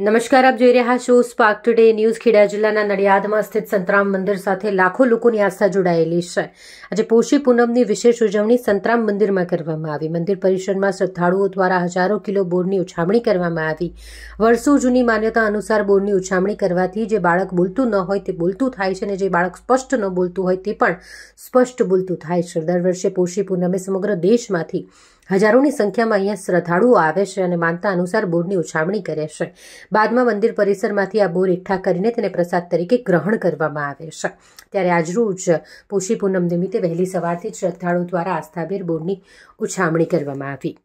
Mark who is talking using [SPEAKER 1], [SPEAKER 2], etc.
[SPEAKER 1] નમસ્કાર આપ જોઈ રહ્યા છો સ્પાર્ક ટુડે ન્યૂઝ ખેડા જિલ્લાના નડિયાદમાં સ્થિત સંતરામ મંદિર સાથે લાખો લોકોની આસ્થા જોડાયેલી છે આજે પોષી પૂનમની વિશેષ ઉજવણી સંતરામ મંદિરમાં કરવામાં આવી મંદિર પરિસરમાં શ્રદ્ધાળુઓ દ્વારા હજારો કિલો બોરની ઉછામણી કરવામાં આવી વર્ષો જૂની માન્યતા અનુસાર બોરની ઉછામણી કરવાથી જે બાળક બોલતું ન હોય તે બોલતું થાય છે અને જે બાળક સ્પષ્ટ ન બોલતું હોય તે પણ સ્પષ્ટ બોલતું થાય છે દર વર્ષે પોષી પૂનમે સમગ્ર દેશમાંથી હજારોની સંખ્યામાં અહીંયા શ્રદ્ધાળુઓ આવે છે અને માનતા અનુસાર બોરની ઉછામણી કરે છે બાદમાં મંદિર પરિસરમાંથી આ બોર એકઠા કરીને તેને પ્રસાદ તરીકે ગ્રહણ કરવામાં આવે છે ત્યારે આજરોજ પોષી પૂનમ નિમિત્તે વહેલી સવારથી શ્રદ્ધાળુઓ દ્વારા આસ્થાભેર બોરની ઉછામણી કરવામાં આવી